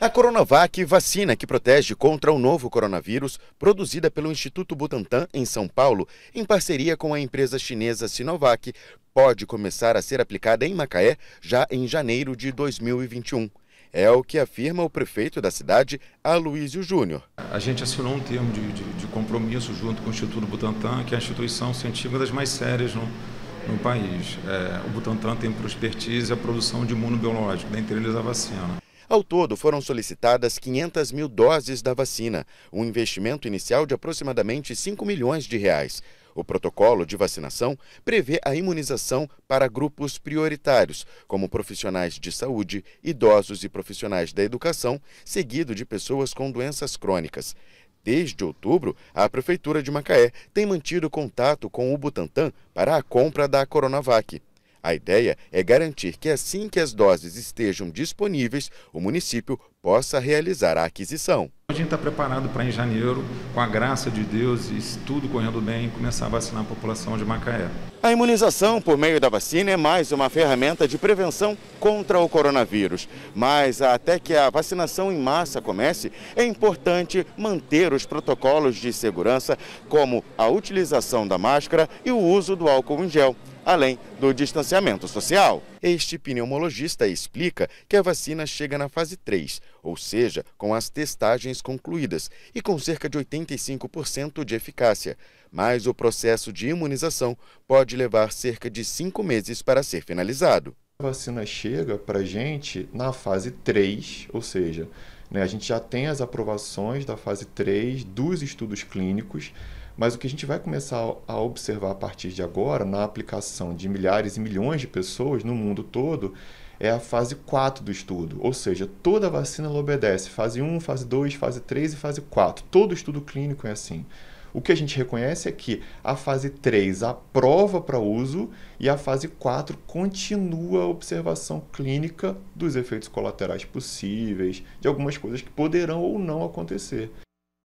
A Coronavac, vacina que protege contra o novo coronavírus, produzida pelo Instituto Butantan em São Paulo, em parceria com a empresa chinesa Sinovac, pode começar a ser aplicada em Macaé já em janeiro de 2021. É o que afirma o prefeito da cidade, Aloysio Júnior. A gente assinou um termo de, de, de, compromisso junto com o Instituto Butantan, que é a instituição científica das mais sérias no, no país. É, o Butantan tem por expertise a produção de imunobiológico, dentre eles a vacina. Ao todo, foram solicitadas 500 mil doses da vacina, um investimento inicial de aproximadamente 5 milhões de reais. O protocolo de vacinação prevê a imunização para grupos prioritários, como profissionais de saúde, idosos e profissionais da educação, seguido de pessoas com doenças crônicas. Desde outubro, a Prefeitura de Macaé tem mantido contato com o Butantan para a compra da Coronavac. A ideia é garantir que assim que as doses estejam disponíveis, o município possa realizar a aquisição. A gente está preparado para em janeiro, com a graça de Deus e tudo correndo bem, começar a vacinar a população de Macaé. A imunização por meio da vacina é mais uma ferramenta de prevenção contra o coronavírus. Mas até que a vacinação em massa comece, é importante manter os protocolos de segurança, como a utilização da máscara e o uso do álcool em gel além do distanciamento social. Este pneumologista explica que a vacina chega na fase 3, ou seja, com as testagens concluídas e com cerca de 85% de eficácia. Mas o processo de imunização pode levar cerca de cinco meses para ser finalizado. A vacina chega para a gente na fase 3, ou seja, né, a gente já tem as aprovações da fase 3 dos estudos clínicos. Mas o que a gente vai começar a observar a partir de agora, na aplicação de milhares e milhões de pessoas no mundo todo, é a fase 4 do estudo, ou seja, toda vacina ela obedece fase 1, fase 2, fase 3 e fase 4. Todo estudo clínico é assim. O que a gente reconhece é que a fase 3 aprova para uso e a fase 4 continua a observação clínica dos efeitos colaterais possíveis, de algumas coisas que poderão ou não acontecer.